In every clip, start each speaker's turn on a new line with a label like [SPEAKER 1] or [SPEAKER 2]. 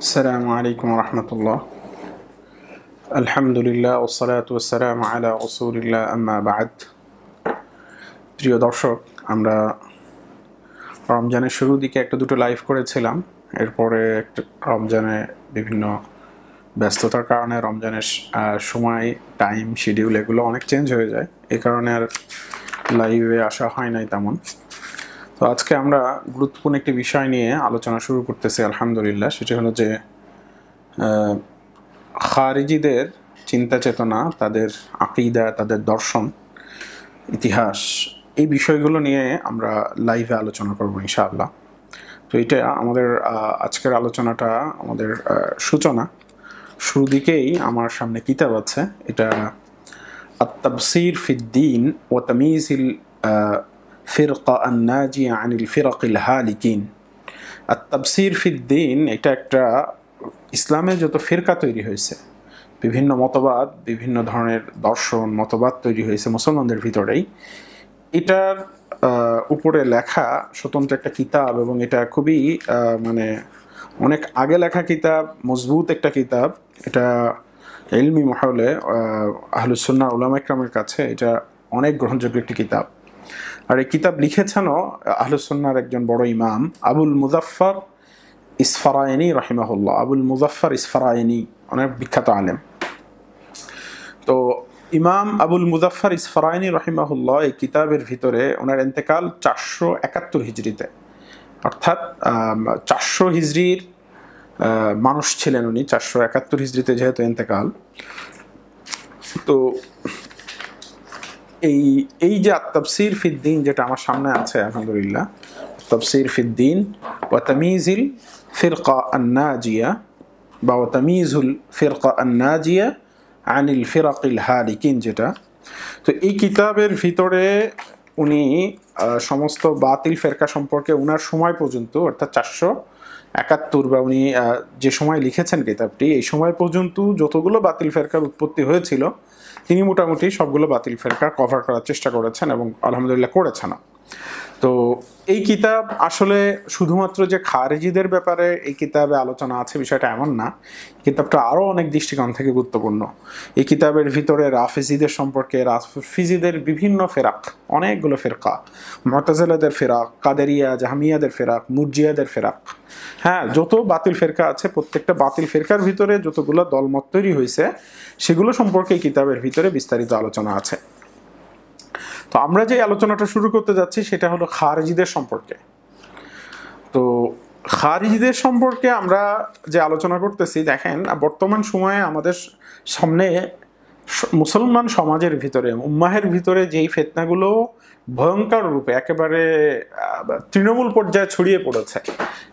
[SPEAKER 1] السلام عليكم ورحمة الله الحمد لله والصلاة والسلام على رسول الله أما بعد প্রিয় দর্শক আমরা রমজানের শুরু দিকে একটা দুটো লাইভ করেছিলাম এরপরে রমজানে বিভিন্ন ব্যস্ততার কারণে রমজানের সময় টাইম শিডিউল এগুলো অনেক চেঞ্জ হয়ে যায় এ কারণে আর লাইভে আসা হয় নাই তেমন তো আজকে আমরা গুরুত্বপূর্ণ একটি বিষয় নিয়ে আলোচনা শুরু করতেছি আলহামদুলিল্লাহ সেটি হলো যে খারিজিদের চিন্তা চেতনা তাদের আকিদা তাদের দর্শন ইতিহাস এই বিষয়গুলো নিয়ে আমরা লাইভে আলোচনা করব ইনশাআল্লাহ তো এটা আমাদের আজকের আলোচনাটা আমাদের সূচনা শুরু দিকেই আমার সামনে কিতাব আছে এটা আত্তাবসির ফিদ্দিন ও তামিজিল ফিরকা আন্নাজিয়া আনিল ফিরকিল হালিকিন আর তাবসির ফিদ্দিন এটা একটা ইসলামে যত ফিরকা তৈরি হয়েছে বিভিন্ন মতবাদ বিভিন্ন ধরনের দর্শন মতবাদ তৈরি হয়েছে মুসলমানদের ভিতরেই এটার উপরে লেখা স্বতন্ত্র একটা কিতাব এবং এটা খুবই মানে অনেক আগে লেখা কিতাব মজবুত একটা কিতাব এটা এলমি মহলে আহলুসুল্না উলাম একরামের কাছে এটা অনেক গ্রহণযোগ্য একটি কিতাব আর এই কিতাব লিখেছেনও আহলুসন্নার একজন বড় ইমাম আবুল মুজাফর ইসফারায়নি রহিমাহুল্লাহ আবুল মুজাফর ইসফারায়নি অনেক বিখ্যাত আলেম তো ইমাম আবুল মুজাফর ইসফারায়নি রহিমাহুল্লাহ এই কিতাবের ভিতরে ওনার এন্তেকাল চারশো একাত্তর হিজড়িতে অর্থাৎ চারশো হিজড়ির মানুষ ছিলেন উনি চারশো একাত্তর হিজড়িতে যেহেতু এতেকাল তো এই এই যে তফসির ফিদ্দিন যেটা আমার সামনে আছে আলহামদুলিল্লাহ তফসির ফিদ্দিন ও তামিজিল ফিরকা আন্নাজিয়া বা ও তামিজুল ফিরকা আন্নাজিয়া আনিল ফিরাকিল হালিকিন যেটা তো এই কিতাবের ভিতরে উনি সমস্ত বাতিল ফেরকা সম্পর্কে উনার সময় পর্যন্ত অর্থাৎ চারশো একাত্তর বা উনি যে সময় লিখেছেন কিতাবটি এই সময় পর্যন্ত যতগুলো বাতিল ফেরকার উৎপত্তি হয়েছিল তিনি মোটামুটি সবগুলো বাতিল ফেরকা কভার করার চেষ্টা করেছেন এবং আলহামদুলিল্লাহ করেছেন তো এই কিতাব আসলে শুধুমাত্র যে খারেজিদের ব্যাপারে এই কিতাবে আলোচনা আছে বিষয়টা এমন না কিতাবটা আরও অনেক দৃষ্টিকোণ থেকে গুরুত্বপূর্ণ এই কিতাবের ভিতরে রাফেজিদের সম্পর্কে রাফিজিদের বিভিন্ন ফেরাক অনেকগুলো ফেরকা মতাজেলাদের ফেরাক কাদেরিয়া জাহামিয়াদের ফেরাক মুরজিয়াদের ফেরাক হ্যাঁ যত বাতিল ফেরকা আছে প্রত্যেকটা বাতিল ফেরকার ভিতরে যতগুলো দলমত তৈরি হয়েছে সেগুলো সম্পর্কে এই কিতাবের ভিতরে বিস্তারিত আলোচনা আছে তো আমরা যে আলোচনাটা শুরু করতে যাচ্ছি সেটা হলো খারেজিদের সম্পর্কে তো খারিজিদের সম্পর্কে আমরা যে আলোচনা করতেছি দেখেন বর্তমান সময়ে আমাদের সামনে মুসলমান সমাজের ভিতরে উম্মাহের ভিতরে যেই ফেতনাগুলো ভয়ঙ্কর রূপে একেবারে তৃণমূল পর্যায়ে ছড়িয়ে পড়েছে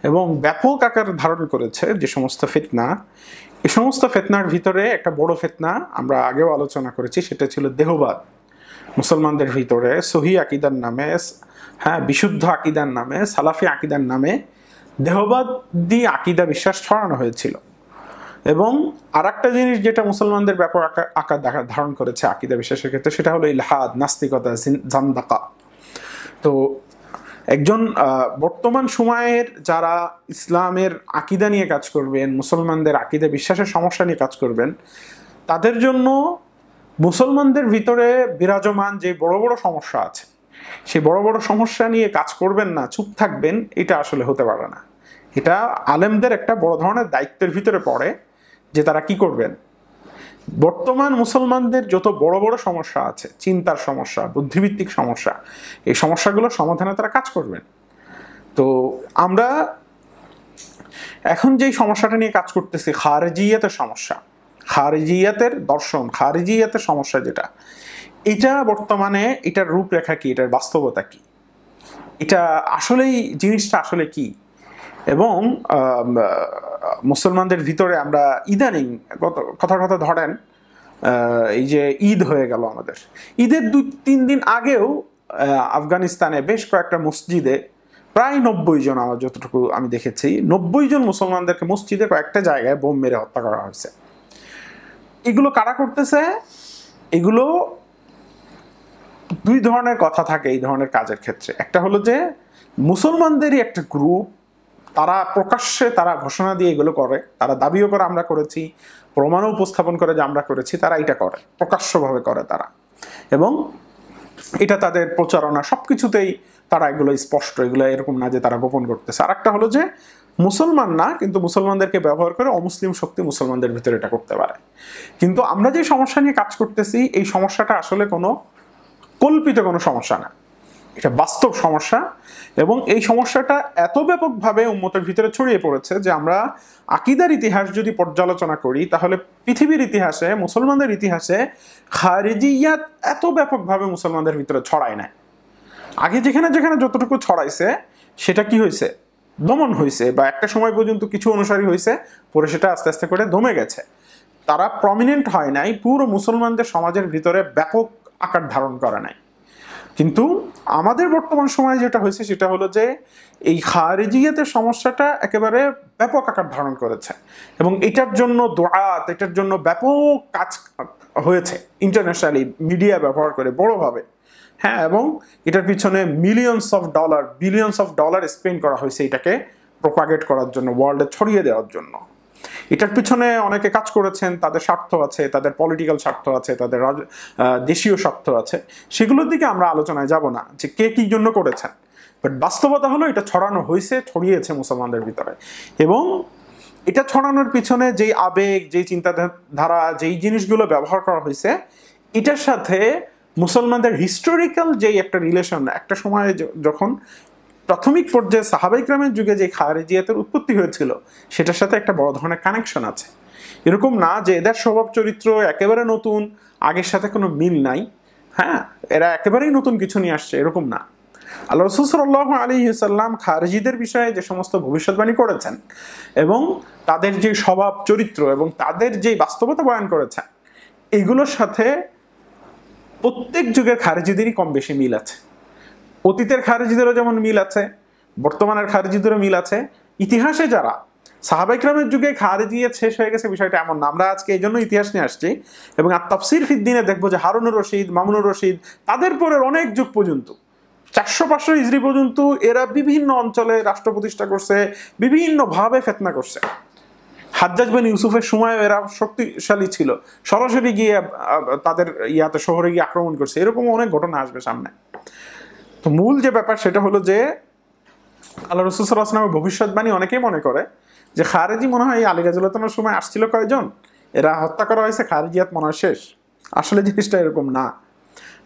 [SPEAKER 1] এবং ব্যাপক আকার ধারণ করেছে যে সমস্ত ফেতনা এ সমস্ত ফেতনার ভিতরে একটা বড় ফেতনা আমরা আগেও আলোচনা করেছি সেটা ছিল দেহবাদ মুসলমানদের ভিতরে সহি আকিদার নামে হ্যাঁ বিশুদ্ধ আকিদার নামে সালাফি আকিদার নামে দেহবাদী আকিদা বিশ্বাস ছড়ানো হয়েছিল এবং আর একটা জিনিস যেটা মুসলমানদের ব্যাপার আকার দেখা ধারণ করেছে আকিদা বিশ্বাসের ক্ষেত্রে সেটা হলো ইলহাদ নাস্তিকতা জান্দাকা তো একজন বর্তমান সময়ের যারা ইসলামের আকিদা নিয়ে কাজ করবেন মুসলমানদের আকিদা বিশ্বাসের সমস্যা নিয়ে কাজ করবেন তাদের জন্য মুসলমানদের ভিতরে বিরাজমান যে বড় বড় সমস্যা আছে সেই বড় বড় সমস্যা নিয়ে কাজ করবেন না চুপ থাকবেন এটা আসলে হতে পারে না এটা আলেমদের একটা বড় ধরনের দায়িত্বের ভিতরে পড়ে যে তারা কি করবেন বর্তমান মুসলমানদের যত বড় বড় সমস্যা আছে চিন্তার সমস্যা বুদ্ধিভিত্তিক সমস্যা এই সমস্যাগুলো সমাধানে তারা কাজ করবেন তো আমরা এখন যেই সমস্যাটা নিয়ে কাজ করতেছি খারজিয়াতের সমস্যা খারেজিয়াতের দর্শন খারেজিয়াতের সমস্যা যেটা এটা বর্তমানে এটার রূপরেখা কি এটার বাস্তবতা কি এটা আসলেই জিনিসটা আসলে কি এবং মুসলমানদের ভিতরে আমরা ইদানিং কথা কথা ধরেন এই যে ঈদ হয়ে গেল আমাদের ঈদের দুই তিন দিন আগেও আফগানিস্তানে বেশ কয়েকটা মসজিদে প্রায় নব্বই জন আমার যতটুকু আমি দেখেছি নব্বই জন মুসলমানদেরকে মসজিদে কয়েকটা জায়গায় বোম মেরে হত্যা করা হয়েছে এগুলো কারা করতেছে এগুলো দুই ধরনের কথা থাকে এই ধরনের কাজের ক্ষেত্রে একটা হলো যে মুসলমানদেরই একটা গ্রুপ তারা প্রকাশ্যে তারা ঘোষণা দিয়ে এগুলো করে তারা দাবিও করে আমরা করেছি প্রমাণও উপস্থাপন করে যে আমরা করেছি তারা এটা করে প্রকাশ্যভাবে করে তারা এবং এটা তাদের প্রচারণা সব কিছুতেই তারা এগুলো স্পষ্ট এগুলো এরকম না যে তারা গোপন করতেছে আর একটা হলো যে মুসলমান না কিন্তু মুসলমানদেরকে ব্যবহার করে অমুসলিম শক্তি মুসলমানদের ভিতরে এটা করতে পারে কিন্তু আমরা যে সমস্যা নিয়ে কাজ করতেছি এই সমস্যাটা আসলে কোনো কল্পিত কোনো সমস্যা না এটা বাস্তব সমস্যা এবং এই সমস্যাটা এত ব্যাপকভাবে উন্মতের ভিতরে ছড়িয়ে পড়েছে যে আমরা আকিদার ইতিহাস যদি পর্যালোচনা করি তাহলে পৃথিবীর ইতিহাসে মুসলমানদের ইতিহাসে খারিজিয়াত এত ব্যাপকভাবে মুসলমানদের ভিতরে ছড়ায় নেয় আগে যেখানে যেখানে যতটুকু ছড়াইছে সেটা কি হয়েছে দমন হয়েছে বা একটা সময় পর্যন্ত কিছু অনুসারী হয়েছে পরে সেটা আস্তে আস্তে করে দমে গেছে তারা প্রমিনেন্ট হয় নাই পুরো মুসলমানদের সমাজের ভিতরে ব্যাপক আকার ধারণ করে নাই কিন্তু আমাদের বর্তমান সময়ে যেটা হয়েছে সেটা হলো যে এই খারেজিয়াতের সমস্যাটা একেবারে ব্যাপক আকার ধারণ করেছে এবং এটার জন্য দোয়াত এটার জন্য ব্যাপক কাজ হয়েছে ইন্টারন্যাশনালি মিডিয়া ব্যবহার করে বড়োভাবে হ্যাঁ এবং এটার পিছনে millions of dollar billions of dollar spend করা হয়েছে এটাকে প্রোপাগেট করার জন্য ওয়ার্ল্ডে ছড়িয়ে দেওয়ার জন্য এটার পিছনে অনেকে কাজ করেছেন তাদের স্বার্থ আছে তাদের পলিটিক্যাল স্বার্থ আছে তাদের দেশীয় স্বার্থ আছে সেগুলোর দিকে আমরা আলোচনায় যাব না যে কে কী জন্য করেছেন বাট বাস্তবতা হলো এটা ছড়ানো হয়েছে ছড়িয়েছে মুসলমানদের ভিতরে এবং এটা ছড়ানোর পিছনে যেই আবেগ যেই চিন্তাধারা যেই জিনিসগুলো ব্যবহার করা হয়েছে এটার সাথে মুসলমানদের হিস্টোরিক্যাল যেই একটা রিলেশন একটা সময়ে যখন প্রাথমিক পর্যায়ে সাহাবাইক্রামের যুগে যে খারেজিয়াতের উৎপত্তি হয়েছিল সেটার সাথে একটা বড় ধরনের কানেকশন আছে এরকম না যে এদের স্বভাব চরিত্র একেবারে নতুন আগের সাথে কোনো মিল নাই হ্যাঁ এরা একেবারেই নতুন কিছু নিয়ে আসছে এরকম না আল্লাহ রসুল্লাহ আলী সাল্লাম খারজিদের বিষয়ে যে সমস্ত ভবিষ্যৎবাণী করেছেন এবং তাদের যে স্বভাব চরিত্র এবং তাদের যে বাস্তবতা বয়ান করেছেন এগুলোর সাথে প্রত্যেক যুগের খারেজিদেরই কম বেশি মিল আছে অতীতের খারেজিদেরও যেমন মিল আছে বর্তমানের খারেজিদেরও মিল আছে ইতিহাসে যারা সাহাবাইকরামের যুগে খারেজিয়ে শেষ হয়ে গেছে বিষয়টা এমন না আমরা আজকে এই জন্য ইতিহাস নিয়ে আসছি এবং আর তফসির ফিদ্দিনে দেখবো যে হারুনুর রশিদ মামুনুর রশিদ তাদের পরের অনেক যুগ পর্যন্ত চারশো পাঁচশো ইজরি পর্যন্ত এরা বিভিন্ন অঞ্চলে রাষ্ট্র প্রতিষ্ঠা করছে বিভিন্নভাবে ফেতনা করছে হাজ্জাজ বিন ইউসুফের সময় এরা শক্তিশালী ছিল সরাসরি গিয়ে তাদের ইয়াতে শহরে গিয়ে আক্রমণ করছে এরকম অনেক ঘটনা আসবে সামনে তো মূল যে ব্যাপার সেটা হলো যে আল্লাহ রসুল আসলামের ভবিষ্যৎবাণী অনেকেই মনে করে যে খারেজি মনে হয় এই আলী রাজুল্লাহনের সময় আসছিল কয়েকজন এরা হত্যা করা হয়েছে খারেজিয়াত মনে হয় শেষ আসলে জিনিসটা এরকম না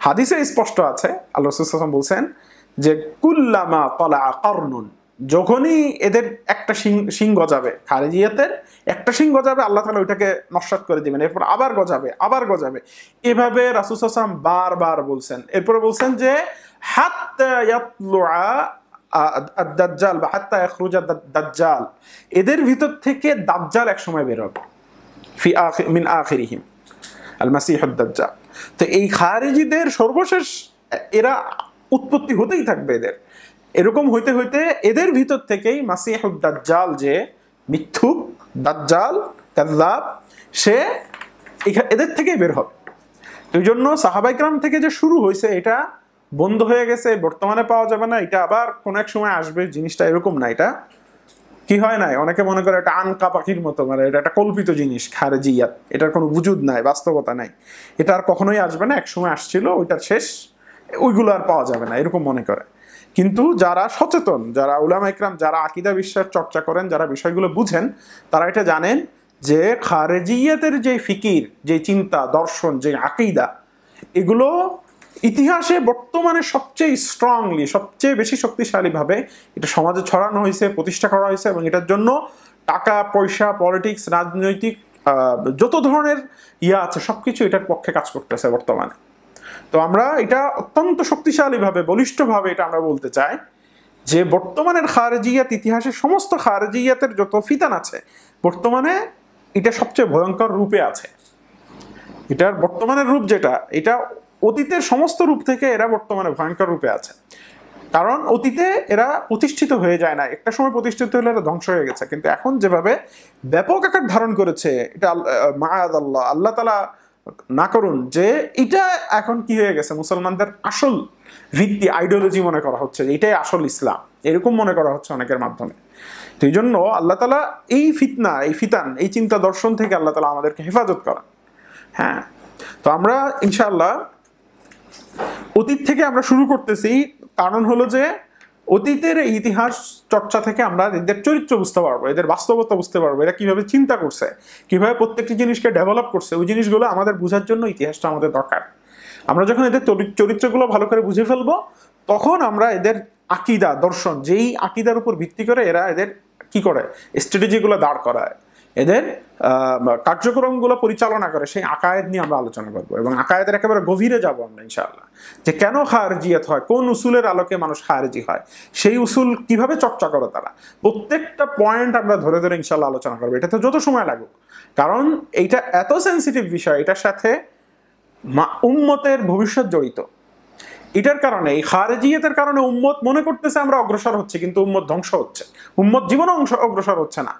[SPEAKER 1] হাদিসে স্পষ্ট আছে আল্লাহ রসুল বলছেন যে কুল্লামা তলা আকর্নুন যখনই এদের একটা শিং সিং গজাবে খারেজিয়াতের একটা শিং গজাবে আল্লাহ তালা ওইটাকে নস্বাত করে দিবেন এরপর আবার গজাবে আবার গজাবে এভাবে রাসুস হাসান বারবার বলছেন এরপর বলছেন যে হাত দাজ্জাল বা হাত্তা এখরুজা দাজ্জাল এদের ভিতর থেকে দাজ্জাল একসময় বেরোবে ফি আখ মিন আখিরিহিম আল মাসিহ দাজ্জাল তো এই খারেজিদের সর্বশেষ এরা উৎপত্তি হতেই থাকবে এদের এরকম হইতে হইতে এদের ভিতর থেকেই মাসিহুদ দাজ্জাল যে মিথ্যুক দাজ্জাল কাদ্দাব সে এদের থেকেই বের হবে এই জন্য সাহাবাইক্রাম থেকে যে শুরু হয়েছে এটা বন্ধ হয়ে গেছে বর্তমানে পাওয়া যাবে না এটা আবার কোনো এক সময় আসবে জিনিসটা এরকম না এটা কি হয় নাই অনেকে মনে করে এটা আনকা পাখির মতো মানে এটা একটা কল্পিত জিনিস খারেজিয়াত এটার কোনো বুজুদ নাই বাস্তবতা নাই এটা আর কখনোই আসবে না এক সময় আসছিল ওইটা শেষ ওইগুলো আর পাওয়া যাবে না এরকম মনে করে কিন্তু যারা সচেতন যারা উলামা ইকরাম যারা আকিদা বিশ্বাস চর্চা করেন যারা বিষয়গুলো বুঝেন তারা এটা জানেন যে খারেজিয়াতের যে ফিকির যে চিন্তা দর্শন যে আকিদা এগুলো ইতিহাসে বর্তমানে সবচেয়ে স্ট্রংলি সবচেয়ে বেশি শক্তিশালীভাবে এটা সমাজে ছড়ানো হয়েছে প্রতিষ্ঠা করা হয়েছে এবং এটার জন্য টাকা পয়সা পলিটিক্স রাজনৈতিক যত ধরনের ইয়া আছে সব কিছু এটার পক্ষে কাজ করতেছে বর্তমানে তো আমরা এটা অত্যন্ত শক্তিশালীভাবে বলিষ্ঠভাবে এটা আমরা বলতে চাই যে বর্তমানের খারজিয়াত ইতিহাসে সমস্ত খারজিয়াতের যত ফিতান আছে বর্তমানে এটা সবচেয়ে ভয়ঙ্কর রূপে আছে এটার বর্তমানের রূপ যেটা এটা অতীতের সমস্ত রূপ থেকে এরা বর্তমানে ভয়ঙ্কর রূপে আছে কারণ অতীতে এরা প্রতিষ্ঠিত হয়ে যায় না একটা সময় প্রতিষ্ঠিত হলে এরা ধ্বংস হয়ে গেছে কিন্তু এখন যেভাবে ব্যাপক আকার ধারণ করেছে এটা মায়াদ আল্লাহ আল্লাহ তালা না করুন যে এটা এখন কি হয়ে গেছে মুসলমানদের আসল ভিত্তি আইডিওলজি মনে করা হচ্ছে যে এটাই আসল ইসলাম এরকম মনে করা হচ্ছে অনেকের মাধ্যমে তো এই জন্য আল্লাহ তালা এই ফিতনা এই ফিতান এই চিন্তা দর্শন থেকে আল্লাহ তালা আমাদেরকে হেফাজত করেন হ্যাঁ তো আমরা ইনশাল্লাহ অতীত থেকে আমরা শুরু করতেছি কারণ হলো যে অতীতের এই ইতিহাস চর্চা থেকে আমরা এদের চরিত্র বুঝতে পারবো এদের বাস্তবতা বুঝতে পারবো এরা কীভাবে চিন্তা করছে কীভাবে প্রত্যেকটি জিনিসকে ডেভেলপ করছে ওই জিনিসগুলো আমাদের বোঝার জন্য ইতিহাসটা আমাদের দরকার আমরা যখন এদের চরিত্রগুলো ভালো করে বুঝে ফেলবো তখন আমরা এদের আকিদা দর্শন যেই আকিদার উপর ভিত্তি করে এরা এদের কি করে স্ট্র্যাটেজিগুলো দাঁড় করায় এদের কার্যক্রমগুলো পরিচালনা করে সেই আকায়েদ নিয়ে আমরা আলোচনা করবো এবং আকায়েদের একেবারে গভীরে যাব আমরা ইনশাআল্লাহ যে কেন খারজিয়াত হয় কোন উসুলের আলোকে মানুষ খারজি হয় সেই উসুল কিভাবে চর্চা করো তারা প্রত্যেকটা পয়েন্ট আমরা ধরে ধরে ইনশাল্লাহ আলোচনা করবো এটা তো যত সময় লাগুক কারণ এইটা এত সেন্সিটিভ বিষয় এটার সাথে উম্মতের ভবিষ্যৎ জড়িত এটার কারণে এই খারেজিয়তের কারণে উম্মত মনে করতেছে আমরা অগ্রসর হচ্ছে কিন্তু উম্মত ধ্বংস হচ্ছে উম্মত জীবনে অংশ অগ্রসর হচ্ছে না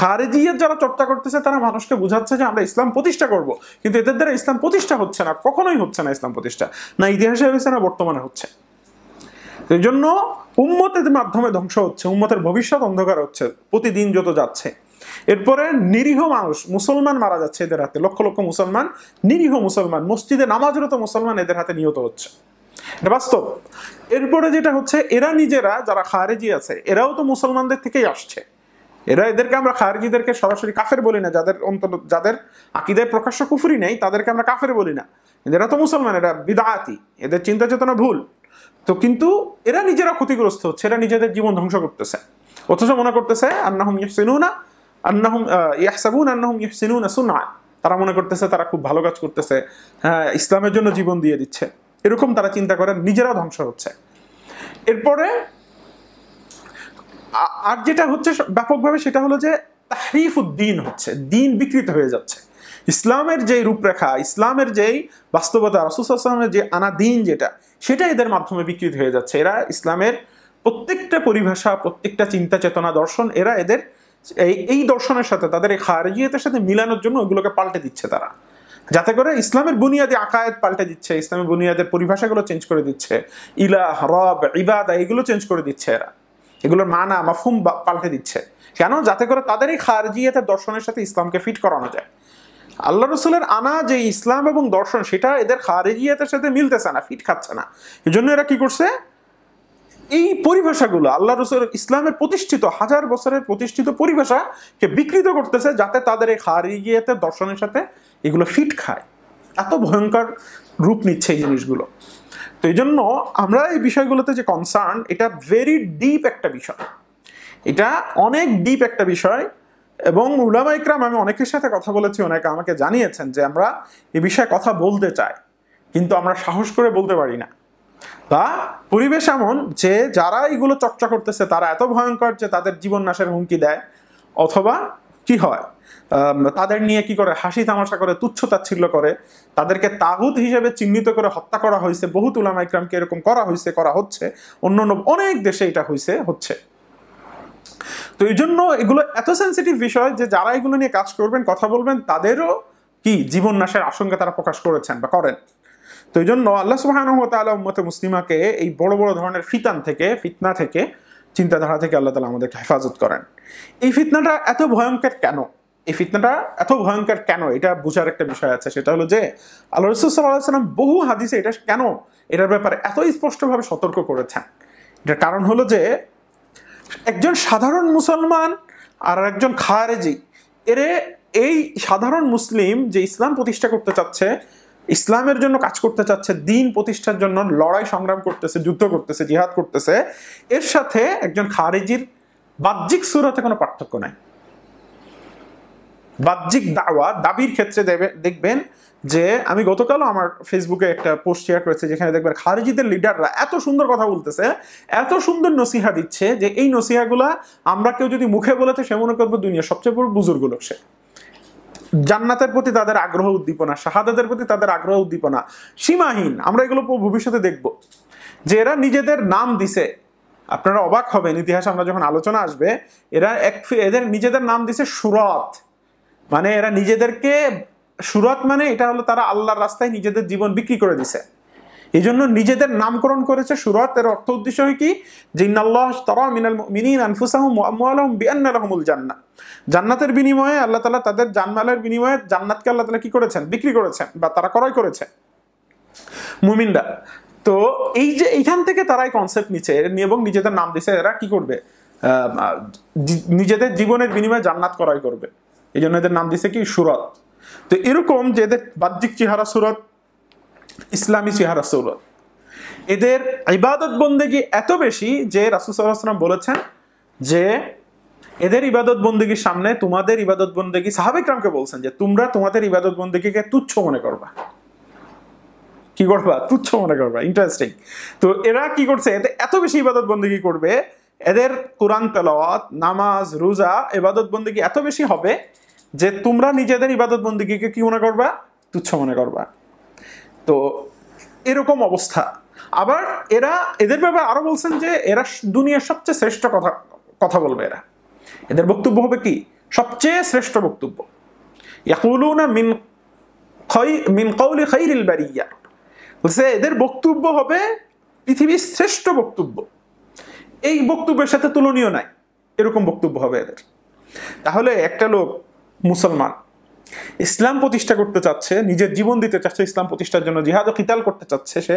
[SPEAKER 1] খারেজিয়ত যারা চর্চা করতেছে তারা মানুষকে বুঝাচ্ছে যে আমরা ইসলাম প্রতিষ্ঠা করব কিন্তু এদের দ্বারা ইসলাম প্রতিষ্ঠা হচ্ছে না কখনোই হচ্ছে না ইসলাম প্রতিষ্ঠা না ইতিহাসে হয়েছে না বর্তমানে হচ্ছে এই জন্য উম্মতের মাধ্যমে ধ্বংস হচ্ছে উম্মতের ভবিষ্যৎ অন্ধকার হচ্ছে প্রতিদিন যত যাচ্ছে এরপরে নিরীহ মানুষ মুসলমান মারা যাচ্ছে এদের হাতে লক্ষ লক্ষ মুসলমান নিরীহ মুসলমান মসজিদে নামাজরত মুসলমান এদের হাতে নিহত হচ্ছে এটা বাস্তব এরপরে যেটা হচ্ছে এরা নিজেরা যারা খারেজি আছে এরাও তো মুসলমানদের থেকেই আসছে এরা এদেরকে আমরা খারেজিদেরকে সরাসরি কাফের বলি না যাদের অন্তর যাদের আকিদায় প্রকাশ্য কুফুরি নেই তাদেরকে আমরা কাফের বলি না এরা তো মুসলমান এরা বিদাতি এদের চিন্তা চেতনা ভুল তো কিন্তু এরা নিজেরা ক্ষতিগ্রস্ত হচ্ছে এরা নিজেদের জীবন ধ্বংস করতেছে অথচ মনে করতেছে আন্নাহুম ইহসিনুনা আন্নাহুম ইয়াহসাবুন আন্নাহুম ইহসিনুনা সুনা তারা মনে করতেছে তারা খুব ভালো কাজ করতেছে হ্যাঁ ইসলামের জন্য জীবন দিয়ে দিচ্ছে এরকম তারা চিন্তা করেন নিজেরাও ধ্বংস হচ্ছে এরপরে আর যেটা হচ্ছে ব্যাপকভাবে সেটা হলো যে তাহরিফ উদ্দিন হচ্ছে দিন বিকৃত হয়ে যাচ্ছে ইসলামের যেই রূপরেখা ইসলামের যেই বাস্তবতা রাসুসলামের যে আনা দিন যেটা সেটা এদের মাধ্যমে বিকৃত হয়ে যাচ্ছে এরা ইসলামের প্রত্যেকটা পরিভাষা প্রত্যেকটা চিন্তা চেতনা দর্শন এরা এদের এই দর্শনের সাথে তাদের এই খারজিয়তের সাথে মিলানোর জন্য ওগুলোকে পাল্টে দিচ্ছে তারা যাতে করে ইসলামের বুনিয়াদি আকায়েদ পাল্টে দিচ্ছে ইসলামের বুনিয়াদের পরিভাষাগুলো চেঞ্জ করে দিচ্ছে ইলা রব ইবাদা এগুলো চেঞ্জ করে দিচ্ছে এরা এগুলোর মানা মাফুম পাল্টে দিচ্ছে কেন যাতে করে তাদেরই খারজিয়াতে দর্শনের সাথে ইসলামকে ফিট করানো যায় আল্লাহ রসুলের আনা যে ইসলাম এবং দর্শন সেটা এদের খারেজিয়াতের সাথে মিলতেছে না ফিট খাচ্ছে না এই জন্য এরা কি করছে এই পরিভাষাগুলো আল্লাহ রসুল ইসলামের প্রতিষ্ঠিত হাজার বছরের প্রতিষ্ঠিত পরিভাষাকে বিকৃত করতেছে যাতে তাদের এই হারিয়েতে দর্শনের সাথে এগুলো ফিট খায় এত ভয়ঙ্কর রূপ নিচ্ছে এই জিনিসগুলো তো এই জন্য আমরা এই বিষয়গুলোতে যে কনসার্ন এটা ভেরি ডিপ একটা বিষয় এটা অনেক ডিপ একটা বিষয় এবং উলামা ইকরাম আমি অনেকের সাথে কথা বলেছি অনেকে আমাকে জানিয়েছেন যে আমরা এ বিষয়ে কথা বলতে চাই কিন্তু আমরা সাহস করে বলতে পারি না বা পরিবেশ এমন যে যারা এগুলো চর্চা করতেছে তারা এত ভয়ঙ্কর যে তাদের জীবন নাশের হুমকি দেয় অথবা কি হয় তাদের নিয়ে কি করে হাসি তামাশা করে তুচ্ছ তাচ্ছিল্য করে তাদেরকে তাগুদ হিসেবে চিহ্নিত করে হত্যা করা হয়েছে বহু তুলামা কি এরকম করা হয়েছে করা হচ্ছে অন্য অনেক দেশে এটা হয়েছে হচ্ছে তো এই জন্য এগুলো এত সেন্সিটিভ বিষয় যে যারা এগুলো নিয়ে কাজ করবেন কথা বলবেন তাদেরও কি জীবন নাশের আশঙ্কা তারা প্রকাশ করেছেন বা করেন তো এই জন্য আল্লাহ সুবাহানহ তালা উম্মতে মুসলিমাকে এই বড় বড় ধরনের ফিতান থেকে ফিতনা থেকে চিন্তাধারা থেকে আল্লাহ তালা আমাদেরকে হেফাজত করেন এই ফিতনাটা এত ভয়ঙ্কর কেন এই ফিতনাটা এত ভয়ঙ্কর কেন এটা বোঝার একটা বিষয় আছে সেটা হলো যে আল্লাহ রসুল সাল্লাহ সাল্লাম বহু হাদিসে এটা কেন এটার ব্যাপারে এত স্পষ্টভাবে সতর্ক করেছেন এটার কারণ হলো যে একজন সাধারণ মুসলমান আর একজন খারেজি এরে এই সাধারণ মুসলিম যে ইসলাম প্রতিষ্ঠা করতে চাচ্ছে ইসলামের জন্য কাজ করতে চাচ্ছে দিন প্রতিষ্ঠার জন্য লড়াই সংগ্রাম করতেছে যুদ্ধ করতেছে জিহাদ করতেছে এর সাথে একজন খারেজির বাহ্যিক সুরতে কোনো পার্থক্য নাই বাহ্যিক দাওয়া দাবির ক্ষেত্রে দেখবেন যে আমি গতকালও আমার ফেসবুকে একটা পোস্ট শেয়ার করেছি যেখানে দেখবেন খারেজিদের লিডাররা এত সুন্দর কথা বলতেছে এত সুন্দর নসিহা দিচ্ছে যে এই নসিহাগুলা আমরা কেউ যদি মুখে বলেছে সে মনে করবো দুনিয়ার সবচেয়ে বড় বুজুর্গ লোক সে জান্নাতের প্রতি তাদের আগ্রহ উদ্দীপনা শাহাদাতের প্রতি তাদের আগ্রহ উদ্দীপনা সীমাহীন আমরা এগুলো ভবিষ্যতে দেখব যে এরা নিজেদের নাম দিছে আপনারা অবাক হবেন ইতিহাস আমরা যখন আলোচনা আসবে এরা এক এদের নিজেদের নাম দিছে সুরত মানে এরা নিজেদেরকে সুরত মানে এটা হলো তারা আল্লাহর রাস্তায় নিজেদের জীবন বিক্রি করে দিছে এই জন্য নিজেদের নামকরণ করেছে সুরত এর অর্থ উদ্দেশ্য হয় কি জিন্নাল্লাহ তরা মিনাল জান্নাতের বিনিময়ে আল্লাহ তালা তাদের জানমালের বিনিময়ে জান্নাতকে আল্লাহ তালা কি করেছেন বিক্রি করেছেন বা তারা ক্রয় করেছে মুমিনরা তো এই যে এইখান থেকে তারা এই কনসেপ্ট নিচ্ছে এবং নিজেদের নাম দিছে এরা কি করবে নিজেদের জীবনের বিনিময়ে জান্নাত ক্রয় করবে এই জন্য এদের নাম দিছে কি সুরত তো এরকম যে এদের বাহ্যিক চেহারা সুরত ইসলামী চেহারা সৌলত এদের ইবাদত বন্দেগী এত বেশি যে সাল্লাহাম বলেছেন যে এদের ইবাদত বন্দেগীর সামনে তোমাদের ইবাদত বন্দেগী সাহাবিকরামকে বলছেন যে তোমরা তোমাদের ইবাদত বন্দেগীকে তুচ্ছ মনে করবা কি করবা তুচ্ছ মনে করবা ইন্টারেস্টিং তো এরা কি করছে এদের এত বেশি ইবাদত বন্দেগী করবে এদের কোরআন তেলাওয়াত নামাজ রোজা ইবাদত বন্দেগী এত বেশি হবে যে তোমরা নিজেদের ইবাদত বন্দেগীকে কি মনে করবা তুচ্ছ মনে করবা তো এরকম অবস্থা আবার এরা এদের ব্যাপারে আরও বলছেন যে এরা দুনিয়ার সবচেয়ে শ্রেষ্ঠ কথা কথা বলবে এরা এদের বক্তব্য হবে কি সবচেয়ে শ্রেষ্ঠ বক্তব্য ইয়াকুলুনা মিন মিন কৌলি খৈরিল বারিয়া বলছে এদের বক্তব্য হবে পৃথিবীর শ্রেষ্ঠ বক্তব্য এই বক্তব্যের সাথে তুলনীয় নাই এরকম বক্তব্য হবে এদের তাহলে একটা লোক মুসলমান ইসলাম প্রতিষ্ঠা করতে চাচ্ছে নিজের জীবন দিতে চাচ্ছে ইসলাম প্রতিষ্ঠার জন্য জিহাদ ও কিতাল করতে চাচ্ছে সে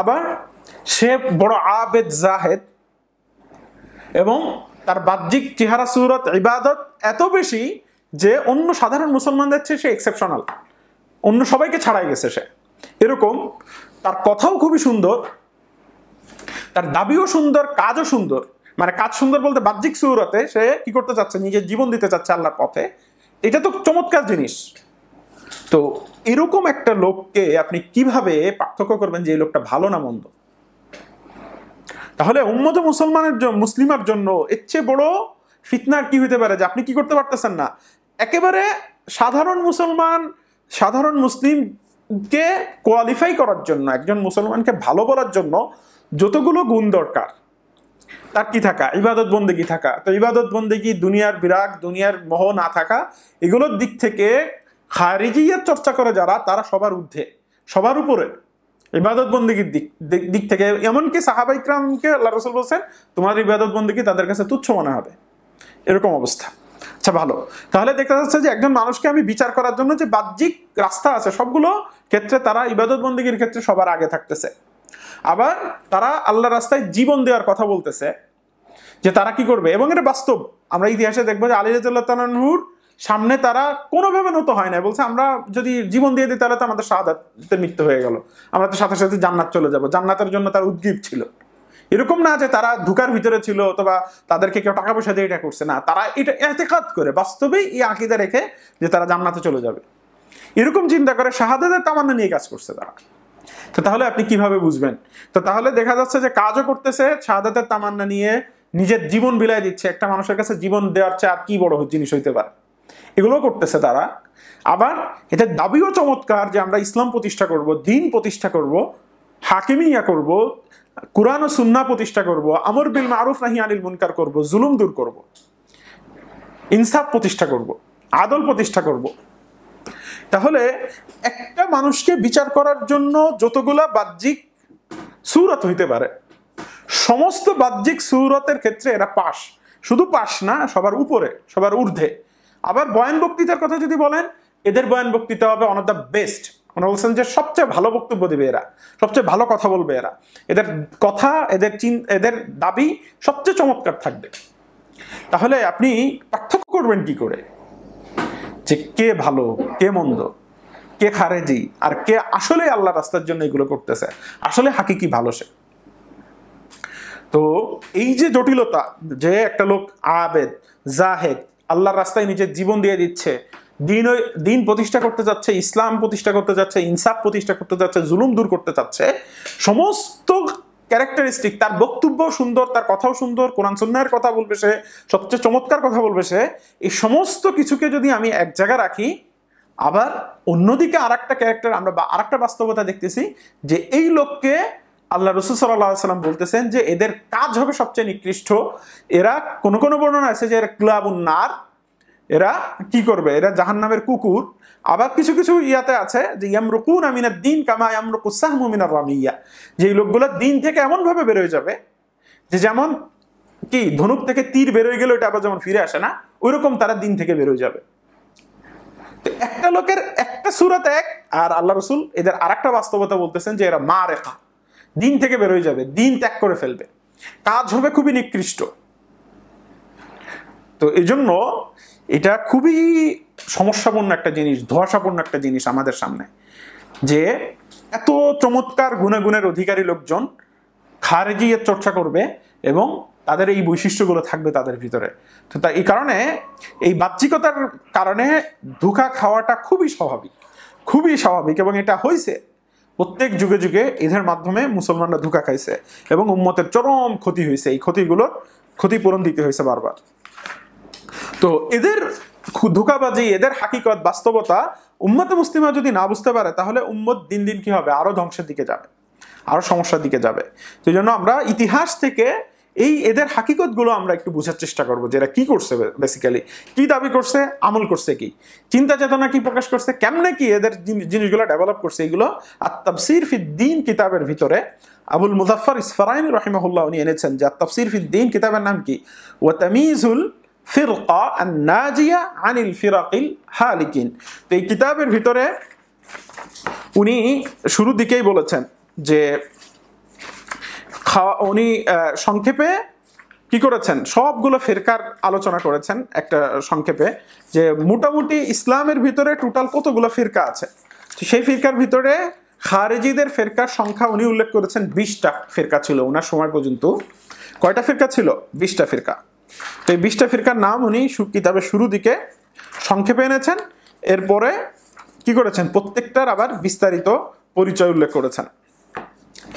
[SPEAKER 1] আবার সে বড় আবেদ জাহেদ এবং তার বাহ্যিক চেহারা সুরত ইবাদত এত বেশি যে অন্য সাধারণ মুসলমানদের চেয়ে সে এক্সেপশনাল অন্য সবাইকে ছাড়াই গেছে সে এরকম তার কথাও খুবই সুন্দর তার দাবিও সুন্দর কাজও সুন্দর মানে কাজ সুন্দর বলতে বাহ্যিক সুরতে সে কি করতে চাচ্ছে নিজের জীবন দিতে চাচ্ছে আল্লাহর পথে এটা তো চমৎকার জিনিস তো এরকম একটা লোককে আপনি কিভাবে পার্থক্য করবেন যে এই লোকটা ভালো না মন্দ তাহলে উন্মত মুসলমানের জন্য মুসলিমার জন্য এর চেয়ে বড় ফিতনার কি হতে পারে যে আপনি কি করতে পারতেছেন না একেবারে সাধারণ মুসলমান সাধারণ মুসলিমকে কোয়ালিফাই করার জন্য একজন মুসলমানকে ভালো বলার জন্য যতগুলো গুণ দরকার তার কি থাকা ইবাদত বন্দেগি থাকা তো ইবাদত বন্দেগি দুনিয়ার বিরাগ দুনিয়ার মহ না থাকা এগুলোর দিক থেকে খারিজিয়ার চর্চা করে যারা তারা সবার ঊর্ধ্বে সবার উপরে ইবাদত বন্দীগীর দিক দিক থেকে এমনকি সাহাবা ইকরামকে আল্লাহ রসুল বলছেন তোমার ইবাদত বন্দীগী তাদের কাছে তুচ্ছ মনে হবে এরকম অবস্থা আচ্ছা ভালো তাহলে দেখা যাচ্ছে যে একজন মানুষকে আমি বিচার করার জন্য যে বাহ্যিক রাস্তা আছে সবগুলো ক্ষেত্রে তারা ইবাদত বন্দীগীর ক্ষেত্রে সবার আগে থাকতেছে আবার তারা আল্লাহ রাস্তায় জীবন দেওয়ার কথা বলতেছে যে তারা কি করবে এবং এটা বাস্তব আমরা ইতিহাসে দেখবো যে আলী সামনে তারা কোনোভাবে নত হয় না বলছে আমরা যদি জীবন দিয়ে দিই তাহলে তো আমাদের সাদাতে মৃত্যু হয়ে গেল আমরা তো সাথে সাথে জান্নাত চলে যাব জান্নাতের জন্য তার উদ্গীব ছিল এরকম না যে তারা ধুকার ভিতরে ছিল অথবা তাদেরকে কেউ টাকা পয়সা দিয়ে এটা করছে না তারা এটা এতেকাত করে বাস্তবেই এই আঁকিদা রেখে যে তারা জান্নাতে চলে যাবে এরকম চিন্তা করে শাহাদাতের তামান্না নিয়ে কাজ করছে তারা তো তাহলে আপনি কিভাবে বুঝবেন তো তাহলে দেখা যাচ্ছে যে কাজও করতেছে শাহাদাতের তামান্না নিয়ে নিজের জীবন বিলাই দিচ্ছে একটা মানুষের কাছে জীবন দেওয়ার চেয়ে আর কি বড় জিনিস হইতে পারে এগুলো করতেছে তারা আবার এটা দাবিও চমৎকার যে আমরা ইসলাম প্রতিষ্ঠা করব দিন প্রতিষ্ঠা করব হাকিমিয়া করব কোরআন ও সুন্না প্রতিষ্ঠা করব আমর বিল মারুফ নাহি আনিল মুনকার করব জুলুম দূর করব ইনসাফ প্রতিষ্ঠা করব আদল প্রতিষ্ঠা করব তাহলে একটা মানুষকে বিচার করার জন্য যতগুলা বাহ্যিক সুরত হইতে পারে সমস্ত বাহ্যিক সুরতের ক্ষেত্রে এরা পাশ শুধু পাশ না সবার উপরে সবার ঊর্ধ্বে আবার বয়ান বক্তৃতার কথা যদি বলেন এদের বয়ান বক্তৃতা হবে অন অফ দ্য বেস্ট ওনারা বলছেন যে সবচেয়ে ভালো বক্তব্য দেবে এরা সবচেয়ে ভালো কথা বলবে এরা এদের কথা এদের চিন এদের দাবি সবচেয়ে চমৎকার থাকবে তাহলে আপনি পার্থক্য করবেন কি করে যে কে ভালো কে মন্দ কে খারেজি আর কে আসলে আল্লাহ রাস্তার জন্য এগুলো করতেছে আসলে হাকি কি ভালো সে তো এই যে জটিলতা যে একটা লোক আবেদ জাহেদ আল্লাহর রাস্তায় নিজের জীবন দিয়ে দিচ্ছে দিন দিন প্রতিষ্ঠা করতে যাচ্ছে ইসলাম প্রতিষ্ঠা করতে যাচ্ছে ইনসাফ প্রতিষ্ঠা করতে যাচ্ছে জুলুম দূর করতে যাচ্ছে সমস্ত ক্যারেক্টারিস্টিক তার বক্তব্য সুন্দর তার কথাও সুন্দর কোরআন সন্ন্যায়ের কথা বলবে সে সবচেয়ে চমৎকার কথা বলবে সে এই সমস্ত কিছুকে যদি আমি এক জায়গায় রাখি আবার অন্যদিকে আর একটা ক্যারেক্টার আমরা আর একটা বাস্তবতা দেখতেছি যে এই লোককে আল্লাহ রসুল সাল্লাহ সাল্লাম বলতেছেন যে এদের কাজ হবে সবচেয়ে নিকৃষ্ট এরা কোনো কোনো বর্ণনা আছে যে এরা ক্লাব এরা কি করবে এরা জাহান নামের কুকুর আবার কিছু কিছু ইয়াতে আছে যে ইয়ামরুকুন আমিনার দিন কামা ইয়ামরুকু সাহমিনা রামিয়া যে লোকগুলো দিন থেকে এমনভাবে বেরোয় যাবে যে যেমন কি ধনুক থেকে তীর বেরোয় গেলে ওটা আবার যেমন ফিরে আসে না ওইরকম তারা দিন থেকে বেরোয় যাবে একটা লোকের একটা সুরত এক আর আল্লাহ রসুল এদের আর একটা বাস্তবতা বলতেছেন যে এরা মা রেখা দিন থেকে বেরোয় যাবে দিন ত্যাগ করে ফেলবে কাজ হবে খুবই নিকৃষ্ট তো এই জন্য এটা খুবই সমস্যাপূর্ণ একটা জিনিস ধোয়াশাপূর্ণ একটা জিনিস আমাদের সামনে যে এত চমৎকার গুণাগুণের অধিকারী লোকজন খারেজিয়ের চর্চা করবে এবং তাদের এই বৈশিষ্ট্যগুলো থাকবে তাদের ভিতরে তো তা এই কারণে এই বাহ্যিকতার কারণে ধোঁকা খাওয়াটা খুবই স্বাভাবিক খুবই স্বাভাবিক এবং এটা হয়েছে প্রত্যেক যুগে যুগে এদের মাধ্যমে মুসলমানরা ধোঁকা খাইছে এবং উম্মতের চরম ক্ষতি হয়েছে এই ক্ষতিগুলোর ক্ষতিপূরণ দিতে হয়েছে বারবার তো এদের ধোকাবাজি এদের হাকিকত বাস্তবতা উম্মতে মুসলিমা যদি না বুঝতে পারে তাহলে উম্মত দিন দিন কি হবে আরো ধ্বংসের দিকে যাবে আরো সমস্যার দিকে যাবে সেই জন্য আমরা ইতিহাস থেকে এই এদের গুলো আমরা একটু বোঝার চেষ্টা করব যে এরা কি করছে বেসিক্যালি কি দাবি করছে আমল করছে কি চিন্তা চেতনা কি প্রকাশ করছে কেমনে কি এদের জিনিসগুলো ডেভেলপ করছে এগুলো আর তাফসির ফিদ্দিন কিতাবের ভিতরে আবুল মুজাফর ইসফারাইম রহিমাহুল্লাহ উনি এনেছেন যে আর তাফসির ফিদ্দিন কিতাবের নাম কি ও তামিজুল নাজিয়া আনিল তো এই কিতাবের ভিতরে উনি শুরু দিকেই বলেছেন যে খাওয়া উনি সংক্ষেপে কি করেছেন সবগুলো ফেরকার আলোচনা করেছেন একটা সংক্ষেপে যে মোটামুটি ইসলামের ভিতরে টোটাল কতগুলো ফিরকা আছে সেই ফিরকার ভিতরে খারেজিদের ফেরকার সংখ্যা উনি উল্লেখ করেছেন বিশটা ফেরকা ছিল ওনার সময় পর্যন্ত কয়টা ফেরকা ছিল বিশটা ফেরকা তো এই বিশটা ফিরকার নাম উনি কিতাবের শুরু দিকে সংক্ষেপে এনেছেন এরপরে কি করেছেন প্রত্যেকটার আবার বিস্তারিত পরিচয় উল্লেখ করেছেন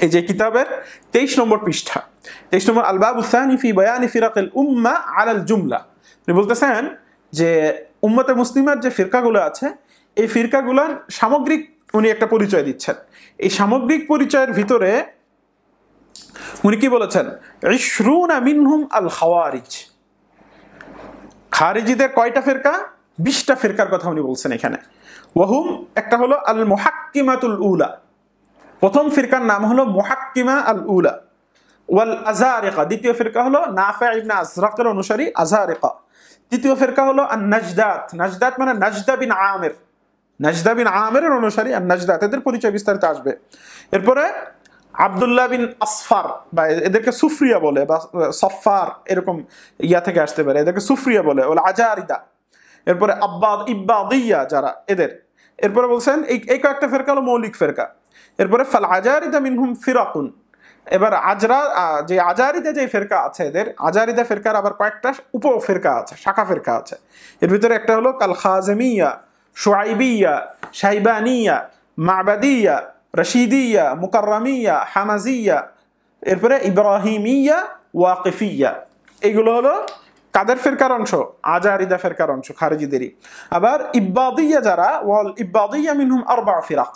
[SPEAKER 1] এই যে কিতাবের তেইশ নম্বর পৃষ্ঠা তেইশ নম্বর আলবাব উসানিফি বয়ানি ফিরাকেল উম্মা আল জুমলা বলতেছেন যে উম্মতে মুসলিমার যে ফিরকাগুলো আছে এই ফিরকাগুলোর সামগ্রিক উনি একটা পরিচয় দিচ্ছেন এই সামগ্রিক পরিচয়ের ভিতরে উনি কি বলেছেন ইশরুনা মিনহুম আল খাওয়ারিজ খারিজিদের কয়টা ফেরকা বিশটা ফেরকার কথা উনি বলছেন এখানে ওহুম একটা হলো আল মোহাক্কিমাতুল উলা প্রথম ফিরকার নাম হলো মোহাক্কিমা আল উলা ওয়াল আজারেকা দ্বিতীয় ফিরকা হলো নাফা ইবনা আজরাকের অনুসারী আজারেকা তৃতীয় ফিরকা হলো আর নাজদাত নাজদাত মানে নাজদা বিন আমের নাজদা বিন আমের অনুসারী আর নাজদাত এদের পরিচয় বিস্তারিত আসবে এরপরে আবদুল্লাহ বিন আসফার বা এদেরকে সুফ্রিয়া বলে বা সফার এরকম ইয়া থেকে আসতে পারে এদেরকে সুফ্রিয়া বলে ওলা আজারিদা এরপরে আব্বাদ ইব্বাদিয়া যারা এদের এরপরে বলছেন এই এই কয়েকটা ফেরকা হলো মৌলিক ফেরকা এরপরে ফাল আজারিদা মিনহুম ফিরাকুন এবার আজরা যে আজারিদা যে ফেরকা আছে এদের আজারিদা ফেরকার আবার কয়েকটা উপ ফেরকা আছে শাখা ফেরকা আছে এর ভিতরে একটা হলো কাল খাজমিয়া শোয়াইবিয়া সাইবানিয়া মাবাদিয়া رشيدية مكرمية حمزية এরপরে ইব্রাহিমিয়া ওয়াকিফিয়া এগুলো হলো কাদের ফেরকার অংশ আজারিদা ফেরকার অংশ খারেজিদেরই আবার ইব্বাদিয়া যারা ওয়াল ইব্বাদিয়া মিনহুম আরবা ফিরাক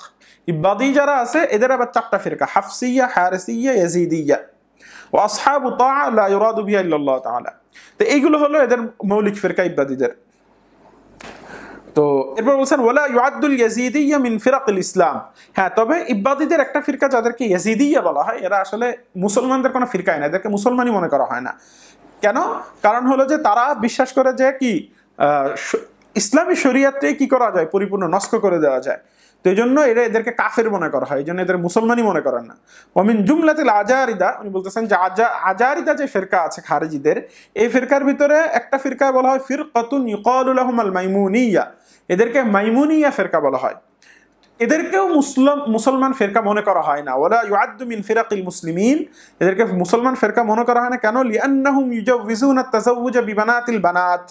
[SPEAKER 1] ইব্বাদি যারা আছে এদের আবার চারটা ফিরকা হাফসিয়া হারেসিয়া ইয়াজিদিয়া ও আসহাবু তা লা ইউরাদু বিহা ইল্লাল্লাহ তাআলা তো এইগুলো হলো এদের মৌলিক ফিরকা ইব্বাদিদের তো এরপর বলছেন ওলা ইয়াদুল ইয়াজিদিয়া মিন ফিরাকুল ইসলাম হ্যাঁ তবে ইব্বাদিদের একটা ফিরকা যাদেরকে ইয়াজিদিয়া বলা হয় এরা আসলে মুসলমানদের কোনো ফিরকায় না এদেরকে মুসলমানই মনে করা হয় না কেন কারণ হলো যে তারা বিশ্বাস করে যে কি ইসলামী শরিয়াতে কি করা যায় পরিপূর্ণ নষ্ট করে দেওয়া যায় তো এই জন্য এরা এদেরকে কাফের মনে করা হয় এই জন্য এদের মুসলমানই মনে করেন না অমিন জুমলাতিল আজারিদা উনি বলতেছেন যে আজা আজারিদা যে ফেরকা আছে খারেজিদের এই ফেরকার ভিতরে একটা ফিরকা বলা হয় ফিরকাতুন ইকলুল আহমাল মাইমুনিয়া এদেরকে মাইমুনিয়া ফেরকা বলা হয় এদেরকেও মুসলম মুসলমান ফেরকা মনে করা হয় না ওলা ইউআদ্দুমিন ফিরাকিল মুসলিমিন এদেরকে মুসলমান ফেরকা মনে করা হয় না কেন লিয়ান্নাহুম ইউজাউজুনা তাজাউজা বিবানাতিল বানাত